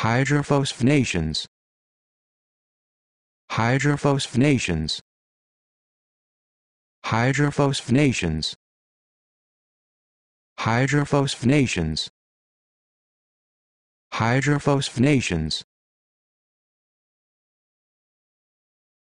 hydrophosphinations hydrophosphinations hydrophosphinations hydrophosphinations hydrophosphinations